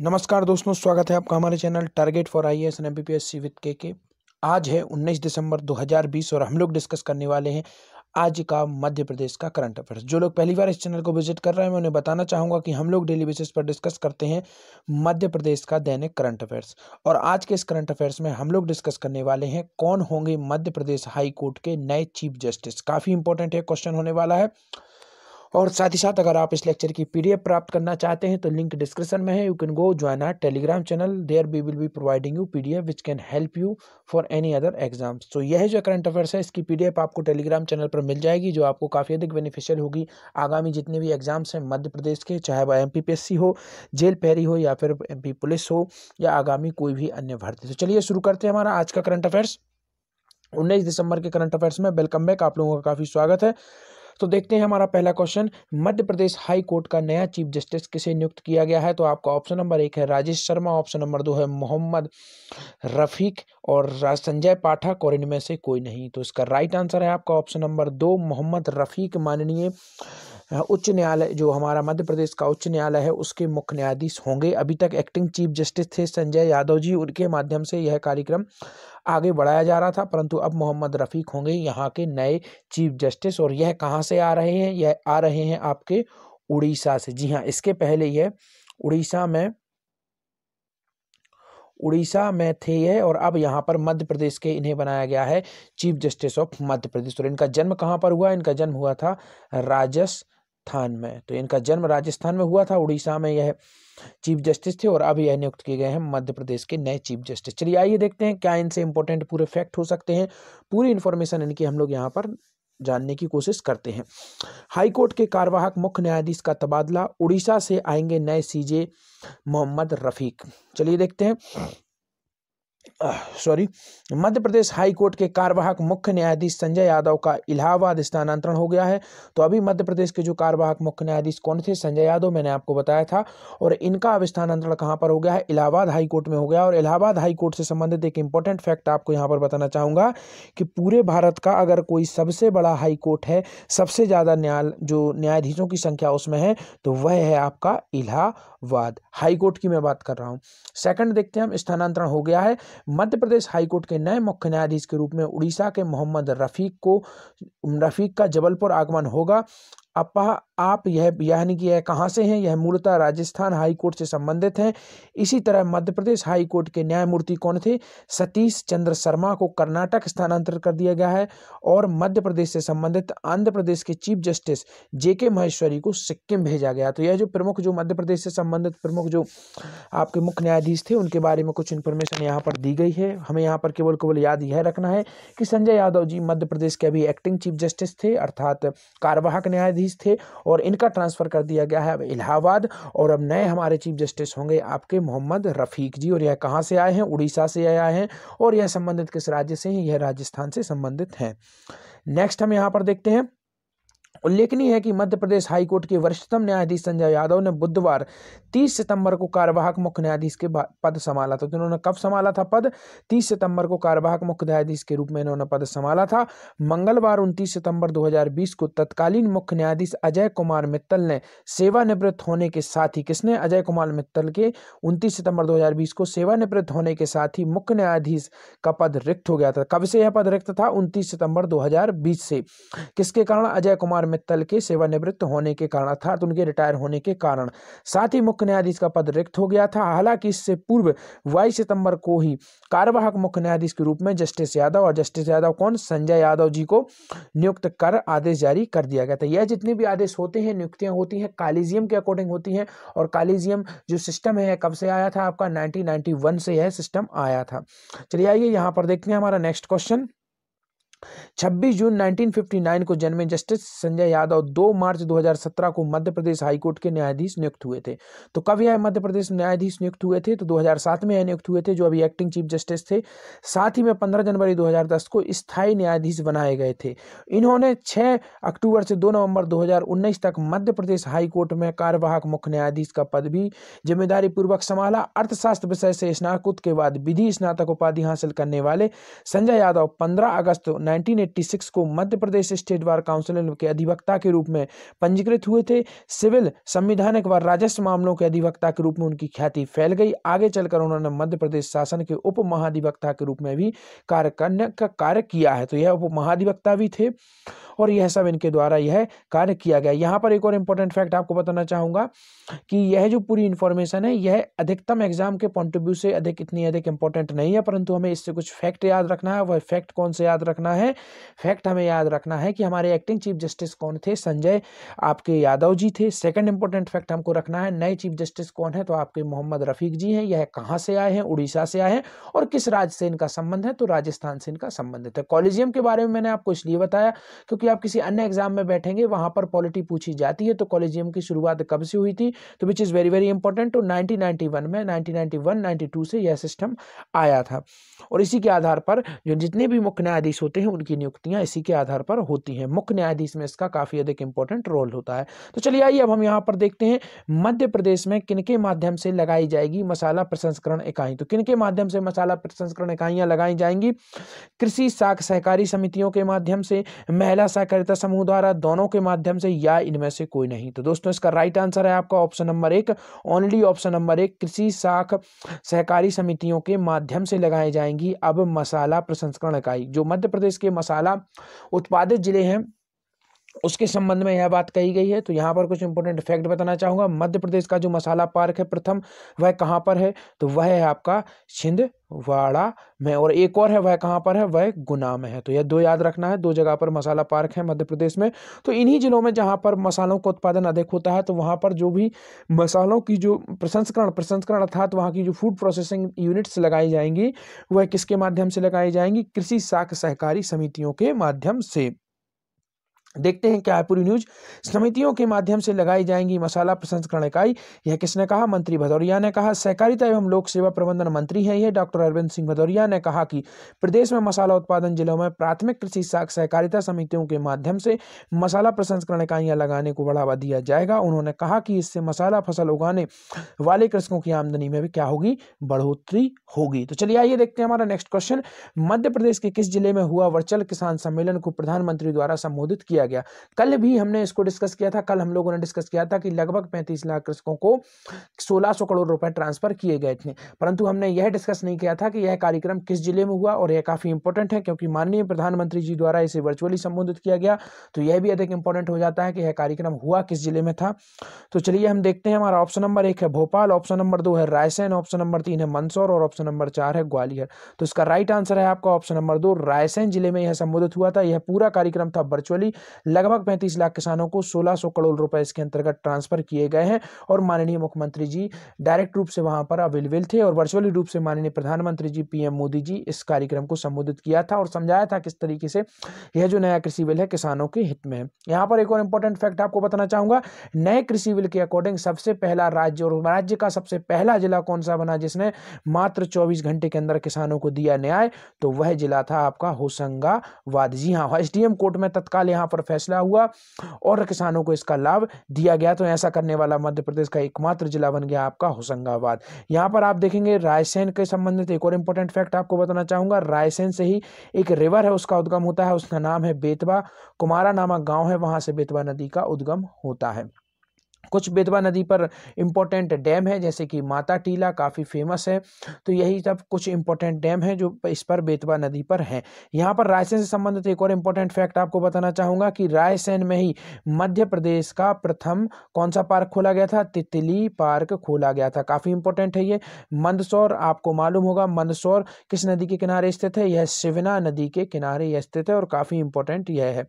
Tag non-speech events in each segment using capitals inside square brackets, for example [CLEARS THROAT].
नमस्कार दोस्तों स्वागत है आपका हमारे channel target for I S N M B P S C with K K आज है 19 दिसंबर 2020 और हम लोग डिस्कस करने वाले हैं आज का मध्य प्रदेश का करंट अफेयर्स जो लोग पहली बार इस चैनल को विजिट कर रहे हैं मैं उन्हें बताना चाहूँगा कि हम लोग डेली बेसिस पर डिस्कस करते हैं मध्य प्रदेश का दैनिक करंट अफेयर्स और आज के इस करंट अफेयर्स में हम लोग डिस्कस करने वाले हैं कौन होंगे मध्य प्रदेश हाई कोर्ट के नए चीफ जस्टिस काफ़ी इंपॉर्टेंट है क्वेश्चन होने वाला है और साथ ही साथ अगर आप इस लेक्चर की पीडीएफ प्राप्त करना चाहते हैं तो लिंक डिस्क्रिप्शन में है you can go join our Telegram channel there we will be providing you PDF which can help you for any other exams तो यह जो करंट अफेयर्स है इसकी पीडीएफ आपको टेलीग्राम चैनल पर मिल जाएगी जो आपको काफ़ी अधिक बेनिफिशियल होगी आगामी जितने भी एग्जाम्स हैं मध्य प्रदेश के चाहे वह एम हो जेल पैरी हो या फिर एम पुलिस हो या आगामी कोई भी अन्य भर्ती तो चलिए शुरू करते हैं हमारा आज का करंट अफेयर्स उन्नीस दिसंबर के करंट अफेयर्स में वेलकम बैक आप लोगों का काफ़ी स्वागत है तो देखते हैं हमारा पहला question Madhya Pradesh High Court का नया चीफ जस्टिस किसे नियुक्त किया गया है तो आपका ऑप्शन नंबर एक है राजेश शर्मा ऑप्शन नंबर दो है मोहम्मद रफीक और संजय पाठक और इनमें से कोई नहीं तो इसका राइट आंसर है आपका ऑप्शन नंबर दो मोहम्मद रफीक माननीय उच्च न्यायालय जो हमारा मध्य प्रदेश का उच्च न्यायालय है उसके मुख्य न्यायाधीश होंगे अभी तक एक्टिंग चीफ जस्टिस थे संजय यादव जी उनके माध्यम से यह कार्यक्रम आगे बढ़ाया जा रहा था परंतु अब मोहम्मद रफ़ीक होंगे यहाँ के नए चीफ जस्टिस और यह कहाँ से आ रहे हैं यह आ रहे हैं आपके उड़ीसा से जी हाँ इसके पहले यह उड़ीसा में उड़ीसा में थे ये और अब यहाँ पर मध्य प्रदेश के इन्हें बनाया गया है chief justice of Madhya Pradesh और इनका जन्म कहाँ पर हुआ इनका जन्म हुआ था राजस्व राजस्थान में तो इनका जन्म राजस्थान में हुआ था उड़ीसा में यह चीफ जस्टिस थे और अब यह नियुक्त किए गए हैं मध्य प्रदेश के नए चीफ जस्टिस चलिए आइए देखते हैं क्या इनसे इंपॉर्टेंट पूरे फैक्ट हो सकते हैं पूरी इन्फॉर्मेशन इनकी हम लोग यहाँ पर जानने की कोशिश करते हैं हाईकोर्ट के कार्यवाहक मुख्य न्यायाधीश का तबादला उड़ीसा से आएंगे नए सीजे मोहम्मद रफीक चलिए देखते हैं [CLEARS THROAT] sorry Madhya Pradesh High Court के कार्यवाहक मुख्य न्यायाधीश संजय यादव का इलाहाबाद स्थानांतरण हो गया है तो अभी मध्य प्रदेश के जो कार्यवाहक मुख्य न्यायाधीश कौन थे संजय यादव मैंने आपको बताया था और इनका अब स्थानांतरण कहाँ पर हो गया है इलाहाबाद हाई कोर्ट में हो गया और इलाहाबाद हाई कोर्ट से संबंधित एक इंपॉर्टेंट फैक्ट आपको यहाँ पर बताना चाहूँगा कि पूरे भारत का अगर कोई सबसे बड़ा हाई कोर्ट है सबसे ज़्यादा न्याय जो न्यायाधीशों की संख्या उसमें है तो वह है आपका इलाहा वाद हाईकोर्ट की मैं बात कर रहा हूँ सेकंड देखते हैं हम स्थानांतरण हो गया है मध्य प्रदेश हाईकोर्ट के नए मुख्य न्यायाधीश के रूप में उड़ीसा के मोहम्मद रफीक को रफीक का जबलपुर आगमन होगा अपा आप यह यानी कि यह कहाँ से हैं यह मूलतः राजस्थान हाई कोर्ट से संबंधित हैं इसी तरह मध्य प्रदेश हाई कोर्ट के न्यायमूर्ति कौन थे सतीश चंद्र शर्मा को कर्नाटक स्थानांतरित कर दिया गया है और मध्य प्रदेश से संबंधित आंध्र प्रदेश के चीफ जस्टिस जे के महेश्वरी को सिक्किम भेजा गया तो यह जो प्रमुख जो मध्य प्रदेश से संबंधित प्रमुख जो आपके मुख्य न्यायाधीश थे उनके बारे में कुछ इन्फॉर्मेशन यहाँ पर दी गई है हमें यहाँ पर केवल केवल याद यह रखना है कि संजय यादव जी मध्य प्रदेश के अभी एक्टिंग चीफ जस्टिस थे अर्थात कार्यवाहक न्यायाधीश न्यायाधीश थे और इनका ट्रांसफ़र कर दिया गया है अब इलाहाबाद और अब नए हमारे चीफ जस्टिस होंगे आपके मोहम्मद रफ़ीक जी और यह कहाँ से आए हैं उड़ीसा से आए हैं और यह संबंधित किस राज्य से हैं यह राजस्थान से संबंधित हैं नेक्स्ट हम यहाँ पर देखते हैं उल्लेखनीय है कि मध्य प्रदेश हाईकोर्ट के वरिष्ठतम न्यायाधीश संजय यादव ने बुधवार 30 सितंबर को कार्यवाहक मुख्य न्यायाधीश के पद संभाला था तो इन्होंने कब संभाला था पद 30 सितंबर को कार्यवाहक मुख्य न्यायाधीश के रूप में इन्होंने पद संभाला था मंगलवार 29 सितंबर 2020 को तत्कालीन मुख्य न्यायाधीश अजय कुमार मित्तल ने सेवानिवृत्त होने के साथ ही किसने अजय कुमार मित्तल के उनतीस सितंबर दो को सेवानिवृत्त होने के साथ ही मुख्य न्यायाधीश का पद रिक्त हो गया था कब से यह पद रिक्त था उनतीस सितंबर दो से किसके कारण अजय कुमार कुमार मित्तल के सेवानिवृत्त होने के कारण अर्थात उनके रिटायर होने के कारण साथ ही मुख्य न्यायाधीश का पद रिक्त हो गया था हालांकि इससे पूर्व बाईस सितंबर को ही कार्यवाहक मुख्य न्यायाधीश के रूप में जस्टिस यादव और जस्टिस यादव कौन संजय यादव जी को नियुक्त कर आदेश जारी कर दिया गया था यह जितने भी आदेश होते हैं नियुक्तियां होती हैं कालीजियम के अकॉर्डिंग होती हैं और कालीजियम जो सिस्टम है कब से आया था आपका नाइनटीन से यह सिस्टम आया था चलिए आइए यहाँ पर देखते हैं हमारा नेक्स्ट क्वेश्चन 26 जून 1959 को जन्मे जस्टिस संजय यादव 2 मार्च 2017 को मध्य प्रदेश हाईकोर्ट के न्यायाधीश नियुक्त हुए थे तो कब यह मध्य प्रदेश न्यायाधीश नियुक्त हुए थे तो 2007 में यह नियुक्त हुए थे जो अभी एक्टिंग चीफ जस्टिस थे साथ ही में 15 जनवरी 2010 को स्थायी न्यायाधीश बनाए गए थे इन्होंने 6 अक्टूबर से दो नवम्बर दो तक मध्य प्रदेश हाईकोर्ट में कार्यवाहक मुख्य न्यायाधीश का पद भी जिम्मेदारी पूर्वक संभाला अर्थशास्त्र विषय से स्नातकोत्तर के बाद विधि स्नातक उपाधि हासिल करने वाले संजय यादव पंद्रह अगस्त 1986 को मध्य प्रदेश स्टेट बार काउंसिल के अधिवक्ता के रूप में पंजीकृत हुए थे सिविल संविधानिक व राजस्व मामलों के अधिवक्ता के रूप में उनकी ख्याति फैल गई आगे चलकर उन्होंने मध्य प्रदेश शासन के उप महाधिवक्ता के रूप में भी कार्य करने का कार्य किया है तो यह उप महाधिवक्ता भी थे और यह सब इनके द्वारा यह कार्य किया गया यहाँ पर एक और इम्पोर्टेंट फैक्ट आपको बताना चाहूँगा कि यह जो पूरी इन्फॉर्मेशन है यह अधिकतम एग्जाम के पॉइंट ऑफ व्यू से अधिक इतनी अधिक इम्पोर्टेंट नहीं है परंतु हमें इससे कुछ फैक्ट याद रखना है वह फैक्ट कौन से याद रखना है फैक्ट हमें याद रखना है कि हमारे एक्टिंग चीफ जस्टिस कौन थे संजय आपके यादव जी थे सेकेंड इंपॉर्टेंट फैक्ट हमको रखना है नए चीफ जस्टिस कौन है तो आपके मोहम्मद रफीक जी हैं यह कहाँ से आए हैं उड़ीसा से आए हैं और किस राज्य से इनका संबंध है तो राजस्थान से इनका संबंध है कॉलेजियम तो के बारे में मैंने आपको इसलिए बताया क्योंकि क्योंकि आप किसी अन्य एग्जाम में बैठेंगे वहां पर पॉलिटी पूछी जाती है तो कॉलेजियम की शुरुआत कब से हुई थी तो which is very very important तो 1991 में 1991 92 से यह सिस्टम आया था और इसी के आधार पर जो जितने भी मुख्य न्यायाधीश होते हैं उनकी नियुक्तियाँ इसी के आधार पर होती हैं मुख्य न्यायाधीश में इसका काफ़ी अधिक इंपॉर्टेंट रोल होता है तो चलिए आइए अब हम यहाँ पर देखते हैं मध्य प्रदेश में किन के माध्यम से लगाई जाएगी मसाला प्रसंस्करण इकाई तो किन के माध्यम से मसाला प्रसंस्करण इकाइयाँ लगाई जाएंगी कृषि साख सहकारी समितियों के माध्यम से महिला सहकारिता समूह द्वारा दोनों के माध्यम से या इनमें से कोई नहीं तो दोस्तों इसका राइट आंसर है आपका ऑप्शन नंबर एक ओनली ऑप्शन नंबर एक कृषि साख सहकारी समितियों के माध्यम से लगाई जाएंगी अब मसाला प्रसंस्करण इकाई जो मध्य प्रदेश के मसाला उत्पादित जिले हैं उसके संबंध में यह बात कही गई है तो यहाँ पर कुछ इंपोर्टेंट फैक्ट बताना चाहूँगा मध्य प्रदेश का जो मसाला पार्क है प्रथम वह कहाँ पर है तो वह है आपका छिंदवाड़ा में और एक और है वह कहाँ पर है वह गुना में है तो यह दो याद रखना है दो जगह पर मसाला पार्क है मध्य प्रदेश में तो इन्हीं जिलों में जहाँ पर मसालों का उत्पादन अधिक होता है तो वहाँ पर जो भी मसालों की जो प्रसंस्करण प्रसंस्करण अर्थात वहाँ की जो फूड प्रोसेसिंग यूनिट्स लगाई जाएंगी वह किसके माध्यम से लगाई जाएंगी कृषि साख सहकारी समितियों के माध्यम से देखते हैं क्या पूरी न्यूज समितियों के माध्यम से लगाई जाएंगी मसाला प्रसंस्करण इकाई यह किसने कहा मंत्री भदौरिया ने कहा सहकारिता एवं लोक सेवा प्रबंधन मंत्री हैं यह डॉक्टर अरविंद सिंह भदौरिया ने कहा कि प्रदेश में मसाला उत्पादन जिलों में प्राथमिक कृषि साख सहकारिता समितियों के माध्यम से मसाला प्रसंस्करण इकाइयाँ लगाने को बढ़ावा दिया जाएगा उन्होंने कहा कि इससे मसाला फसल उगाने वाले कृषकों की आमदनी में भी क्या होगी बढ़ोतरी होगी तो चलिए आइए देखते हैं हमारा नेक्स्ट क्वेश्चन मध्य प्रदेश के किस जिले में हुआ वर्चुअल किसान सम्मेलन को प्रधानमंत्री द्वारा संबोधित किया किया गया कल भी हमने इसको डिस्कस किया था कल हम लोगों ने डिस्कस किया था कि लगभग पैंतीस लाख कृषकों को सोलह सौ करोड़ रुपए ट्रांसफर किए गए थे परंतु हमने यह डिस्कस नहीं किया था कि यह कार्यक्रम किस जिले में हुआ और यह काफ़ी इंपॉर्टेंट है क्योंकि माननीय प्रधानमंत्री जी द्वारा इसे वर्चुअली संबोधित किया गया तो यह भी अधिक इंपॉर्टेंट हो जाता है कि यह कार्यक्रम हुआ किस जिले में था तो चलिए हम देखते हैं हमारा ऑप्शन नंबर एक है भोपाल ऑप्शन नंबर दो है रायसेन ऑप्शन नंबर तीन है मंदसौर और ऑप्शन नंबर चार है ग्वालियर तो इसका राइट आंसर है आपका ऑप्शन नंबर दो रायसेन जिले में यह संबोधित हुआ था यह पूरा कार्यक्रम था वर्चुअली लगभग पैंतीस लाख किसानों को सोलह सौ करोड़ रुपए इसके अंतर्गत ट्रांसफर किए गए हैं और माननीय मुख्यमंत्री जी डायरेक्ट रूप से वहां पर अवेलेबल थे और वर्चुअली रूप से माननीय प्रधानमंत्री जी पीएम मोदी जी इस कार्यक्रम को संबोधित किया था और समझाया था किस तरीके से यह जो नया कृषि बिल है किसानों के हित में है यहाँ पर एक और इंपॉर्टेंट फैक्ट आपको बताना चाहूंगा नए कृषि बिल के अकॉर्डिंग सबसे पहला राज्य और राज्य का सबसे पहला जिला कौन सा बना जिसने मात्र चौबीस घंटे के अंदर किसानों को दिया न्याय तो वह जिला था आपका होशंगाबाद जी हाँ एस कोर्ट में तत्काल यहाँ पर फैसला हुआ और किसानों को इसका लाभ दिया गया तो ऐसा करने वाला मध्य प्रदेश का एकमात्र जिला बन गया आपका होशंगाबाद यहाँ पर आप देखेंगे रायसेन के संबंधित एक और इंपॉर्टेंट फैक्ट आपको बताना चाहूंगा रायसेन से ही एक रिवर है उसका उद्गम होता है उसका नाम है बेतवा कुमारा नामक गाँव है वहां से बेतवा नदी का उद्गम होता है कुछ बेतवा नदी पर इम्पोर्टेंट डैम है जैसे कि माता टीला काफ़ी फेमस है तो यही सब कुछ इम्पोर्टेंट डैम है जो इस पर बेतवा नदी पर हैं यहाँ पर रायसेन से संबंधित एक और इम्पोर्टेंट फैक्ट आपको बताना चाहूँगा कि रायसेन में ही मध्य प्रदेश का प्रथम कौन सा पार्क खोला गया था तितली पार्क खोला गया था काफ़ी इम्पोर्टेंट है ये मंदसौर आपको मालूम होगा मंदसौर किस नदी के किनारे स्थित है यह शिवना नदी के किनारे स्थित है और काफ़ी इंपॉर्टेंट यह है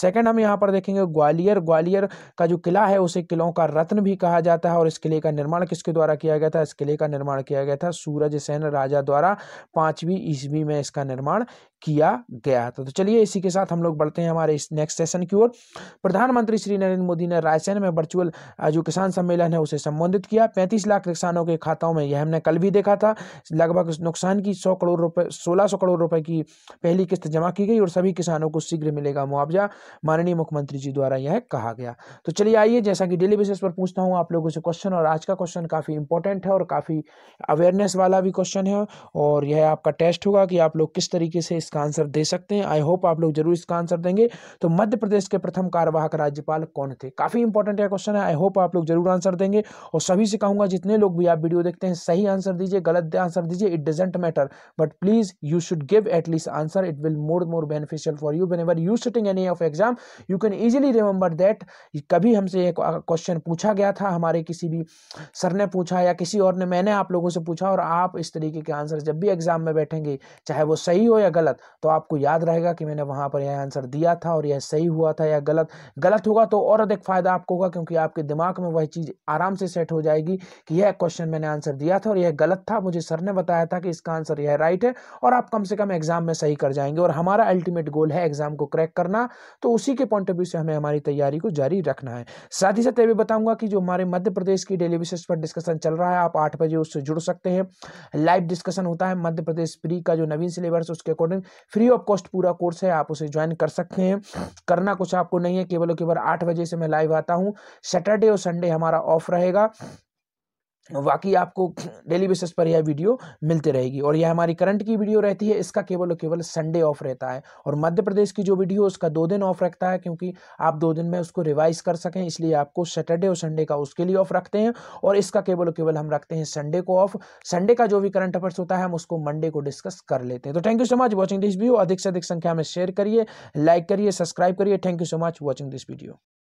सेकेंड हम यहाँ पर देखेंगे ग्वालियर ग्वालियर का जो किला है उसे किलों का रत्न भी कहा जाता है और इस किले का निर्माण किसके द्वारा किया गया था इस किले का निर्माण किया गया था सूरज सेन राजा द्वारा पांचवी ईस्वी में इसका निर्माण किया गया था तो चलिए इसी के साथ हम लोग बढ़ते हैं हमारे इस नेक्स्ट सेशन की ओर प्रधानमंत्री श्री नरेंद्र मोदी ने रायसेन में वर्चुअल जो किसान सम्मेलन है उसे संबोधित किया पैंतीस लाख किसानों के खाताओं में यह हमने कल भी देखा था लगभग नुकसान की सौ करोड़ रुपये सोलह सौ करोड़ रुपए की पहली किस्त जमा की गई और सभी किसानों को शीघ्र मिलेगा मुआवजा माननीय मुख्यमंत्री जी द्वारा यह कहा गया तो चलिए आइए जैसा कि डेली बेसिस पर पूछता हूँ आप लोगों से क्वेश्चन और आज का क्वेश्चन काफ़ी इंपॉर्टेंट है और काफ़ी अवेयरनेस वाला भी क्वेश्चन है और यह आपका टेस्ट होगा कि आप लोग किस तरीके से इसका इसका आंसर दे सकते हैं आई होप आप लोग जरूर इसका आंसर देंगे तो मध्य प्रदेश के प्रथम कार्यवाहक राज्यपाल कौन थे काफ़ी इंपॉर्टेंट यह क्वेश्चन है आई होप आप लोग जरूर आंसर देंगे और सभी से कहूंगा जितने लोग भी आप वीडियो देखते हैं सही आंसर दीजिए गलत आंसर दीजिए it doesn't matter but please you should give at least answer it will more more beneficial for you whenever you sitting any of exam you can easily remember that कभी हमसे एक question पूछा गया था हमारे किसी भी सर ने पूछा या किसी और ने मैंने आप लोगों से पूछा और आप इस तरीके के आंसर जब भी एग्जाम में बैठेंगे चाहे वो सही हो या गलत गलत तो आपको याद रहेगा कि मैंने वहाँ पर यह आंसर दिया था और यह सही हुआ था या गलत गलत होगा तो और अधिक फ़ायदा आपको होगा क्योंकि आपके दिमाग में वह चीज़ आराम से सेट हो जाएगी कि यह क्वेश्चन मैंने आंसर दिया था और यह गलत था मुझे सर ने बताया था कि इसका आंसर यह राइट है और आप कम से कम एग्ज़ाम में सही कर जाएंगे और हमारा अल्टीमेट गोल है एग्ज़ाम को क्रैक करना तो उसी के पॉइंट ऑफ व्यू से हमें हमारी तैयारी को जारी रखना है साथ ही साथ ये भी बताऊंगा कि जो हमारे मध्य प्रदेश की डेली बेसिस पर डिस्कशन चल रहा है आप आठ बजे उससे जुड़ सकते हैं लाइव डिस्कशन होता है मध्य प्रदेश प्री का जो नवीन सिलेबस उसके अकॉर्डिंग फ्री ऑफ कॉस्ट पूरा कोर्स है आप उसे ज्वाइन कर सकते हैं करना कुछ आपको नहीं है केवल केवल आठ बजे से मैं लाइव आता हूँ सैटरडे और संडे हमारा ऑफ रहेगा वाकई आपको डेली बेसिस पर यह वीडियो मिलती रहेगी और यह हमारी करंट की वीडियो रहती है इसका केवल और केवल संडे ऑफ रहता है और मध्य प्रदेश की जो वीडियो उसका दो दिन ऑफ रखता है क्योंकि आप दो दिन में उसको रिवाइज कर सकें इसलिए आपको सैटरडे और संडे का उसके लिए ऑफ रखते हैं और इसका केवल और केवल हम रखते हैं संडे को ऑफ संडे का जो भी करंट अफेयर्स होता है हम उसको मंडे को डिस्कस कर लेते हैं तो thank you so much watching this video अधिक से अधिक संख्या में शेयर करिए लाइक करिए सब्सक्राइब करिए thank you so much watching this video